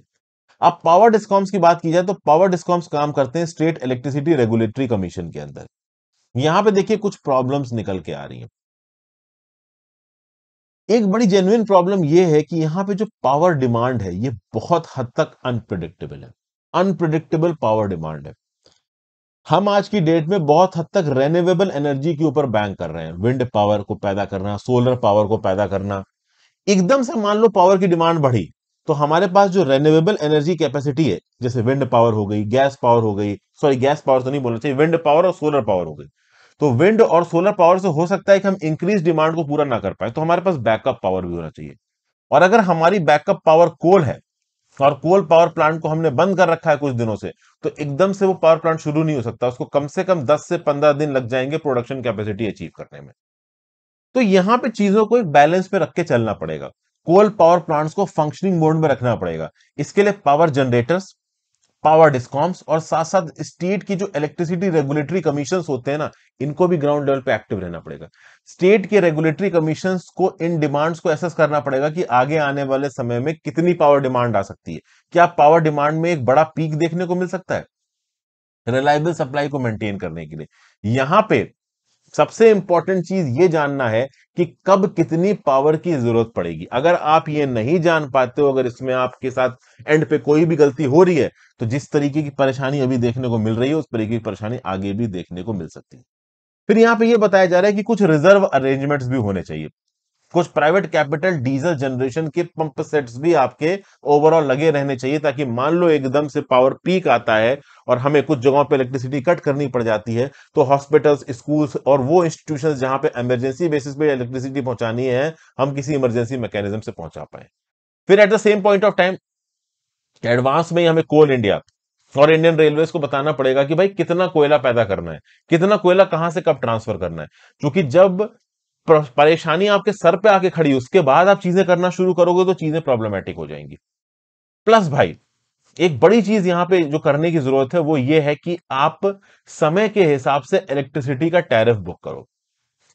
अब पावर डिस्कॉम्स की बात की जाए तो पावर डिस्कॉम्स काम करते हैं स्टेट इलेक्ट्रिसिटी रेगुलेटरी कमीशन के अंदर यहां पे देखिए कुछ प्रॉब्लम्स निकल के आ रही हैं एक बड़ी जेन्युन प्रॉब्लम यह है कि यहां पे जो पावर डिमांड है ये बहुत हद तक अनप्रिडिक्टेबल है अनप्रिडिक्टेबल पावर डिमांड है हम आज की डेट में बहुत हद तक रेन्यूएबल एनर्जी के ऊपर बैंक कर रहे हैं विंड पावर को पैदा करना सोलर पावर को पैदा करना एकदम से मान लो पावर की डिमांड बढ़ी तो हमारे पास जो रेन्यूएबल एनर्जी कैपेसिटी है जैसे विंड पावर हो गई गैस पावर हो गई सॉरी गैस पावर तो नहीं बोलना चाहिए विंड पावर और सोलर पावर हो गई तो विंड और सोलर पावर से हो सकता है कि हम इंक्रीज डिमांड को पूरा ना कर पाए तो हमारे पास बैकअप पावर भी होना चाहिए और अगर हमारी बैकअप पावर कोल है और कोल पावर प्लांट को हमने बंद कर रखा है कुछ दिनों से तो एकदम से वो पावर प्लांट शुरू नहीं हो सकता उसको कम से कम 10 से 15 दिन लग जाएंगे प्रोडक्शन कैपेसिटी अचीव करने में तो यहां पे चीजों को एक बैलेंस में रख के चलना पड़ेगा कोल पावर प्लांट्स को फंक्शनिंग मोड में रखना पड़ेगा इसके लिए पावर जनरेटर्स पावर डिस्कॉम्स और साथ साथ स्टेट की जो इलेक्ट्रिसिटी रेगुलेटरी कमीशन होते हैं ना इनको भी ग्राउंड लेवल पे एक्टिव रहना पड़ेगा स्टेट के रेगुलेटरी कमीशन को इन डिमांड्स को एसेस करना पड़ेगा कि आगे आने वाले समय में कितनी पावर डिमांड आ सकती है क्या पावर डिमांड में एक बड़ा पीक देखने को मिल सकता है रिलायबल सप्लाई को मेंटेन करने के लिए यहां पर सबसे इंपॉर्टेंट चीज ये जानना है कि कब कितनी पावर की जरूरत पड़ेगी अगर आप ये नहीं जान पाते हो अगर इसमें आपके साथ एंड पे कोई भी गलती हो रही है तो जिस तरीके की परेशानी अभी देखने को मिल रही है उस तरीके की परेशानी आगे भी देखने को मिल सकती है फिर यहाँ पे ये बताया जा रहा है कि कुछ रिजर्व अरेंजमेंट्स भी होने चाहिए कुछ प्राइवेट कैपिटल डीजल जनरेशन के पंप सेट्स भी आपके ओवरऑल लगे रहने चाहिए ताकि मान लो एकदम से पावर पीक आता है और हमें कुछ जगहों पे इलेक्ट्रिसिटी कट करनी पड़ जाती है तो हॉस्पिटल्स स्कूल्स और वो इंस्टीट्यूशन जहां पे इमरजेंसी बेसिस पे इलेक्ट्रिसिटी पहुंचानी है हम किसी इमरजेंसी मैकेनिज्म से पहुंचा पाए फिर at the same point of time advance में हमें कोल इंडिया और इंडियन रेलवे को बताना पड़ेगा कि भाई कितना कोयला पैदा करना है कितना कोयला कहां से कब ट्रांसफर करना है क्योंकि जब परेशानी आपके सर पे आके खड़ी उसके बाद आप चीजें करना शुरू करोगे तो चीजें प्रॉब्लमेटिक हो जाएंगी प्लस भाई एक बड़ी चीज यहां पे जो करने की जरूरत है वो ये है कि आप समय के हिसाब से इलेक्ट्रिसिटी का टैरिफ बुक करो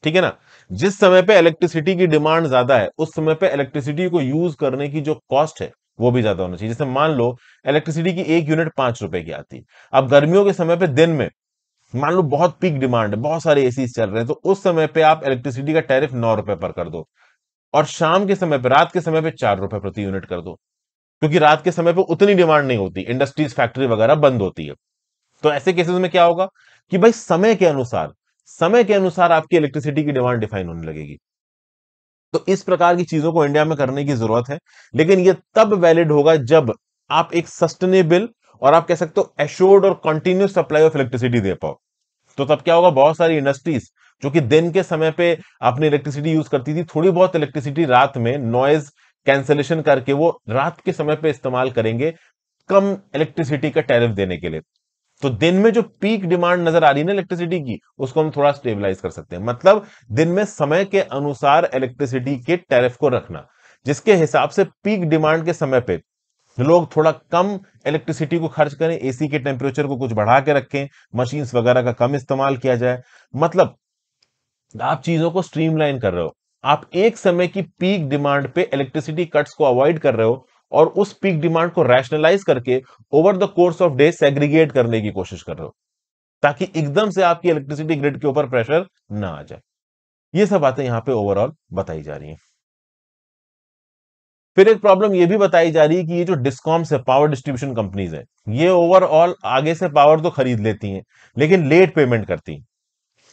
ठीक है ना जिस समय पे इलेक्ट्रिसिटी की डिमांड ज्यादा है उस समय पे इलेक्ट्रिसिटी को यूज करने की जो कॉस्ट है वो भी ज्यादा होना चाहिए जैसे मान लो इलेक्ट्रिसिटी की एक यूनिट पांच रुपए की आती है अब गर्मियों के समय पे दिन में मान लो बहुत पीक डिमांड है बहुत सारे एसी चल रहे हैं तो उस समय पे आप इलेक्ट्रिसिटी का टैरिफ नौ रुपए पर कर दो और शाम के समय पे रात के समय पे चार रुपए प्रति यूनिट कर दो क्योंकि रात के समय पे उतनी डिमांड नहीं होती इंडस्ट्रीज फैक्ट्री वगैरह बंद होती है तो ऐसे केसेस में क्या होगा कि भाई समय के अनुसार समय के अनुसार आपकी इलेक्ट्रिसिटी की डिमांड डिफाइन होने लगेगी तो इस प्रकार की चीजों को इंडिया में करने की जरूरत है लेकिन यह तब वैलिड होगा जब आप एक सस्टेनेबल और आप कह सकते हो एश्योर्ड और कंटिन्यूस सप्लाई ऑफ इलेक्ट्रिसिटी दे पाओ तो तब क्या होगा बहुत सारी इंडस्ट्रीज जो कि दिन के समय पे अपनी इलेक्ट्रिसिटी यूज करती थी थोड़ी बहुत इलेक्ट्रिसिटी रात में नॉइज कैंसलेशन करके वो रात के समय पे इस्तेमाल करेंगे कम इलेक्ट्रिसिटी का टैरिफ देने के लिए तो दिन में जो पीक डिमांड नजर आ रही है ना इलेक्ट्रिसिटी की उसको हम थोड़ा स्टेबलाइज कर सकते हैं मतलब दिन में समय के अनुसार इलेक्ट्रिसिटी के टैरिफ को रखना जिसके हिसाब से पीक डिमांड के समय पे लोग थोड़ा कम इलेक्ट्रिसिटी को खर्च करें एसी के टेम्परेचर को कुछ बढ़ा के रखें मशीन्स वगैरह का कम इस्तेमाल किया जाए मतलब आप चीजों को स्ट्रीमलाइन कर रहे हो आप एक समय की पीक डिमांड पे इलेक्ट्रिसिटी कट्स को अवॉइड कर रहे हो और उस पीक डिमांड को रैशनलाइज करके over the course of day segregate करने की कोशिश कर रहे हो ताकि एकदम से आपकी इलेक्ट्रिसिटी ग्रिड के ऊपर प्रेशर ना आ जाए ये सब बातें यहाँ पे ओवरऑल बताई जा रही हैं फिर एक प्रॉब्लम ये भी बताई जा रही है कि ये जो डिस्कॉम्स है पावर डिस्ट्रीब्यूशन कंपनीज है ये ओवरऑल आगे से पावर तो खरीद लेती हैं लेकिन लेट पेमेंट करती हैं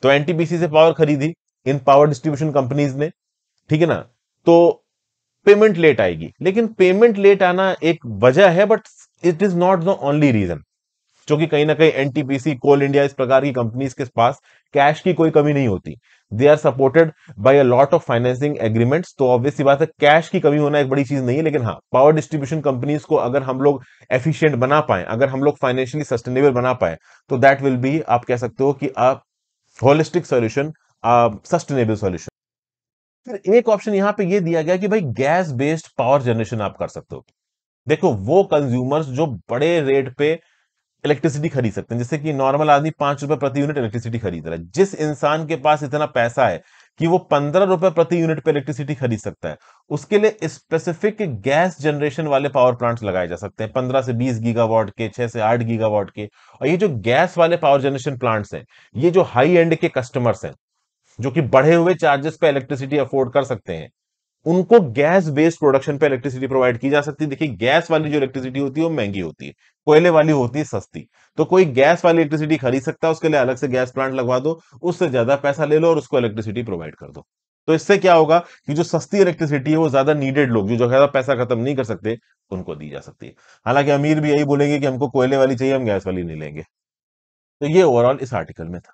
तो एनटीपीसी से पावर खरीदी इन पावर डिस्ट्रीब्यूशन कंपनीज ने ठीक है ना तो पेमेंट लेट आएगी लेकिन पेमेंट लेट आना एक वजह है but it is not the only reason जो कि कहीं ना कहीं एनटीपीसी कोल इंडिया इस प्रकार की कंपनीज के पास कैश की कोई कमी नहीं होती they are supported by a lot of financing agreements तो ऑब्वियसली बात है कैश की कमी होना एक बड़ी चीज नहीं है लेकिन हाँ पावर डिस्ट्रीब्यूशन कंपनीज को अगर हम लोग एफिशियंट बना पाए अगर हम लोग फाइनेंशियली सस्टेनेबल बना पाए तो दैट विल बी आप कह सकते हो कि होलिस्टिक सोल्यूशन सस्टेनेबल सोल्यूशन फिर एक ऑप्शन यहां पे ये दिया गया कि भाई गैस बेस्ड पावर जनरेशन आप कर सकते हो देखो वो कंज्यूमर्स जो बड़े रेट पे इलेक्ट्रिसिटी खरीद सकते हैं जैसे कि नॉर्मल आदमी पांच रुपए प्रति यूनिट इलेक्ट्रिसिटी खरीद रहा है जिस इंसान के पास इतना पैसा है कि वो पंद्रह रुपए प्रति यूनिट पे इलेक्ट्रिसिटी खरीद सकता है उसके लिए स्पेसिफिक गैस जनरेशन वाले पावर प्लांट्स लगाए जा सकते हैं पंद्रह से बीस गीगावाट के छह से आठ गीगावाट के और ये जो गैस वाले पावर जनरेशन प्लांट्स हैं ये जो हाई एंड के कस्टमर्स हैं जो कि बढ़े हुए चार्जेस पे इलेक्ट्रिसिटी अफोर्ड कर सकते हैं उनको गैस बेस्ड प्रोडक्शन पे इलेक्ट्रिसिटी प्रोवाइड की जा सकती है देखिए गैस वाली जो इलेक्ट्रिसिटी होती है वो महंगी होती है कोयले वाली होती है सस्ती तो कोई गैस वाली इलेक्ट्रिसिटी खरीद सकता है उसके लिए अलग से गैस प्लांट लगवा दो उससे ज्यादा पैसा ले लो और उसको इलेक्ट्रिसिटी प्रोवाइड कर दो तो इससे क्या होगा कि जो सस्ती इलेक्ट्रिसिटी है वो ज्यादा नीडेड लोग जो ज्यादा पैसा खत्म नहीं कर सकते उनको दी जा सकती है हालांकि अमीर भी यही बोलेंगे कि हमको कोयले वाली चाहिए हम गैस वाली नहीं लेंगे तो ये ओवरऑल इस आर्टिकल में था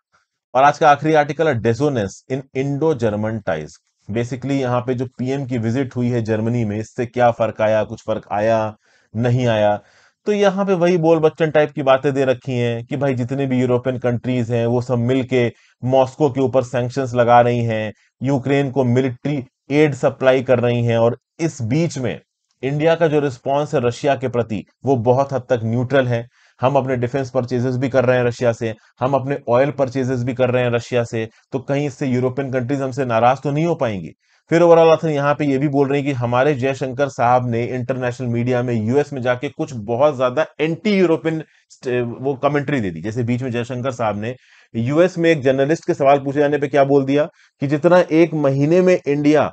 और आज का आखिरी आर्टिकल है dissonance in Indo German ties basically यहाँ पे जो पीएम की विजिट हुई है जर्मनी में इससे क्या फर्क आया कुछ फर्क आया नहीं आया तो यहाँ पे वही बोल बच्चन टाइप की बातें दे रखी हैं कि भाई जितने भी यूरोपियन कंट्रीज हैं वो सब मिलके मॉस्को के ऊपर सेंक्शन लगा रही हैं यूक्रेन को मिलिट्री एड सप्लाई कर रही हैं और इस बीच में इंडिया का जो रिस्पॉन्स है रशिया के प्रति वो बहुत हद तक न्यूट्रल है हम अपने डिफेंस परचेजेस भी कर रहे हैं रशिया से हम अपने ऑयल परचेजेस भी कर रहे हैं रशिया से तो कहीं इससे यूरोपियन कंट्रीज हमसे नाराज तो नहीं हो पाएंगी फिर ओवरऑल अथन यहाँ पे ये भी बोल रहे हैं कि हमारे जयशंकर साहब ने इंटरनेशनल मीडिया में यूएस में जाके कुछ बहुत ज्यादा एंटी यूरोपियन वो कमेंट्री दे दी जैसे बीच में जयशंकर साहब ने यूएस में एक जर्नलिस्ट के सवाल पूछे जाने पे क्या बोल दिया कि जितना एक महीने में इंडिया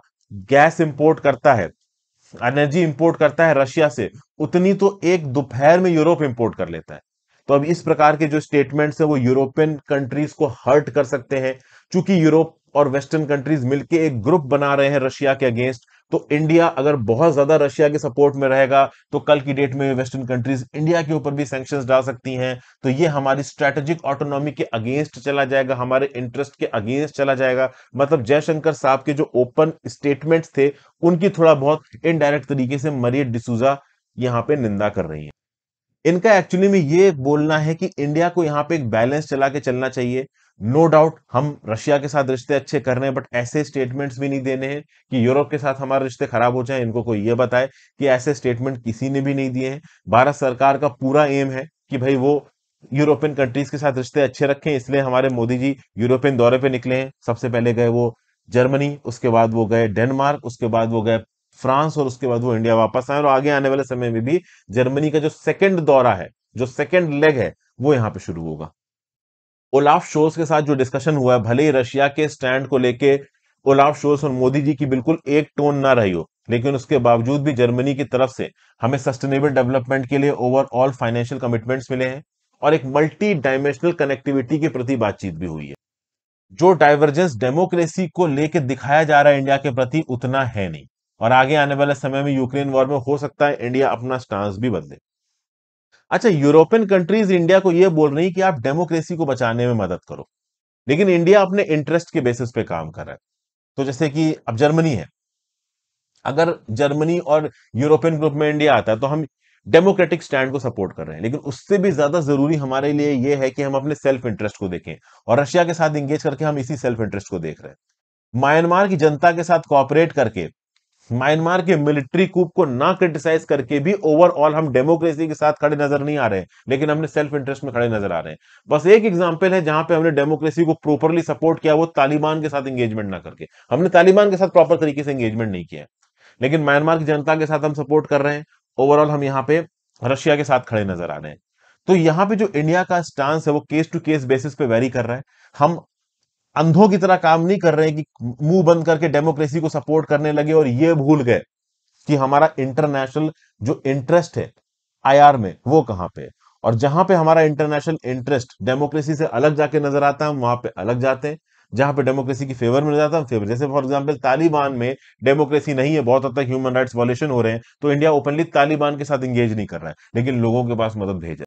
गैस इंपोर्ट करता है एनर्जी इंपोर्ट करता है रशिया से उतनी तो एक दोपहर में यूरोप इंपोर्ट कर लेता है तो अब इस प्रकार के जो स्टेटमेंट्स है वो यूरोपियन कंट्रीज को हर्ट कर सकते हैं क्योंकि यूरोप और वेस्टर्न कंट्रीज मिलकर एक ग्रुप बना रहे हैं रशिया के अगेंस्ट तो इंडिया अगर बहुत ज्यादा रशिया के सपोर्ट में रहेगा तो कल की डेट में वेस्टर्न कंट्रीज इंडिया के ऊपर भी सेंक्शन डाल सकती हैं तो ये हमारी स्ट्रेटेजिक ऑटोनॉमी के अगेंस्ट चला जाएगा हमारे इंटरेस्ट के अगेंस्ट चला जाएगा मतलब जयशंकर साहब के जो ओपन स्टेटमेंट थे उनकी थोड़ा बहुत इनडायरेक्ट तरीके से मरियत डिसूजा यहाँ पे निंदा कर रही है इनका एक्चुअली में ये बोलना है कि इंडिया को यहाँ पे एक बैलेंस चला के चलना चाहिए नो no डाउट हम रशिया के साथ रिश्ते अच्छे कर रहे हैं बट ऐसे स्टेटमेंट्स भी नहीं देने हैं कि यूरोप के साथ हमारे रिश्ते खराब हो जाए इनको कोई ये बताए कि ऐसे स्टेटमेंट किसी ने भी नहीं दिए हैं भारत सरकार का पूरा एम है कि भाई वो यूरोपियन कंट्रीज के साथ रिश्ते अच्छे रखें इसलिए हमारे मोदी जी यूरोपियन दौरे पर निकले हैं सबसे पहले गए वो जर्मनी उसके बाद वो गए डेनमार्क उसके बाद वो गए फ्रांस और उसके बाद वो इंडिया वापस आए और आगे आने वाले समय में भी जर्मनी का जो सेकेंड दौरा है जो सेकेंड लेग है वो यहाँ पे शुरू होगा ओलाफ शोस के साथ जो डिस्कशन हुआ है भले ही रशिया के स्टैंड को लेके ओलाफ शोस और मोदी जी की बिल्कुल एक टोन ना रही हो लेकिन उसके बावजूद भी जर्मनी की तरफ से हमें सस्टेनेबल डेवलपमेंट के लिए ओवरऑल फाइनेंशियल कमिटमेंट्स मिले हैं और एक मल्टी डायमेंशनल कनेक्टिविटी के प्रति बातचीत भी हुई है जो डाइवर्जेंस डेमोक्रेसी को लेकर दिखाया जा रहा है इंडिया के प्रति उतना है नहीं और आगे आने वाले समय में यूक्रेन वॉर में हो सकता है इंडिया अपना स्टांस भी बदले अच्छा यूरोपियन कंट्रीज इंडिया को यह बोल रही है कि आप डेमोक्रेसी को बचाने में मदद करो लेकिन इंडिया अपने इंटरेस्ट के बेसिस पे काम कर रहा है तो जैसे कि अब जर्मनी है अगर जर्मनी और यूरोपियन ग्रुप में इंडिया आता है तो हम डेमोक्रेटिक स्टैंड को सपोर्ट कर रहे हैं लेकिन उससे भी ज्यादा जरूरी हमारे लिए यह है कि हम अपने सेल्फ इंटरेस्ट को देखें और रशिया के साथ इंगेज करके हम इसी सेल्फ इंटरेस्ट को देख रहे हैं म्यांमार की जनता के साथ कॉपरेट करके म्यांमार के मिलिट्री कूप को ना क्रिटिसाइज करके भी ओवरऑल हम डेमोक्रेसी के साथ खड़े नजर नहीं आ रहे लेकिन हमने सेल्फ इंटरेस्ट में खड़े नजर आ रहे हैं बस एक एग्जाम्पल है जहां पे हमने डेमोक्रेसी को प्रॉपरली सपोर्ट किया वो तालिबान के साथ एंगेजमेंट ना करके हमने तालिबान के साथ प्रॉपर तरीके से एंगेजमेंट नहीं किया लेकिन म्यांमार की जनता के साथ हम सपोर्ट कर रहे हैं ओवरऑल हम यहाँ पे रशिया के साथ खड़े नजर आ रहे हैं तो यहाँ पे जो इंडिया का स्टांस है वो केस टू केस बेसिस पे वेरी कर रहा है हम अंधों की तरह काम नहीं कर रहे हैं कि मुंह बंद करके डेमोक्रेसी को सपोर्ट करने लगे और ये भूल गए कि हमारा इंटरनेशनल जो इंटरेस्ट है आईआर में वो कहां पे और जहां पे हमारा इंटरनेशनल इंटरेस्ट डेमोक्रेसी से अलग जाके नजर आता है वहां पे अलग जाते हैं जहां पे डेमोक्रेसी की फेवर में जाता है फेवर जैसे फॉर एग्जांपल तालिबान में डेमोक्रेसी नहीं है बहुत हद तक ह्यूमन राइट्स वॉल्यूशन हो रहे हैं तो इंडिया ओपनली तालिबान के साथ इंगेज नहीं कर रहा है लेकिन लोगों के पास मदद भेज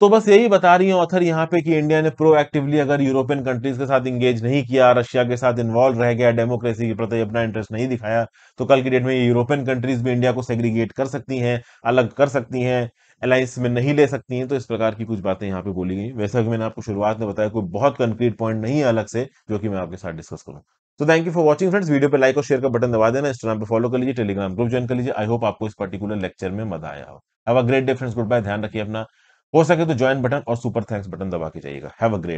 तो बस यही बता रही है ऑथर यहाँ पे कि इंडिया ने प्रोएक्टिवली अगर यूरोपियन कंट्रीज के साथ इंगेज नहीं किया रशिया के साथ इन्वॉल्व रह गया डेमोक्रेसी के प्रति अपना इंटरेस्ट नहीं दिखाया तो कल की डेट में ये यूरोपियन कंट्रीज भी इंडिया को सेग्रीगेट कर सकती हैं अलग कर सकती हैं अलायंस में नहीं ले सकती हैं तो इस प्रकार की कुछ बातें यहाँ पे बोली गई वैसा कि मैंने आपको शुरुआत में बताया कोई बहुत कंक्रीट पॉइंट नहीं है अलग से जो कि मैं आपके साथ डिस्कस करूँ तो thank you for watching friends video पे लाइक और शेयर का बटन दबा देना इंस्टाग्राम पर फॉलो कर लीजिए टेलीग्राम ग्रुप ज्वाइन कर लीजिए आई होप आपको इस पर्टिकुलर लेक्चर में मजा आया हो अब a great day goodbye ध्यान रखिए अपना हो सके तो ज्वाइन बटन और सुपर थैंक्स बटन दबा के जाइएगा हैव अ ग्रेट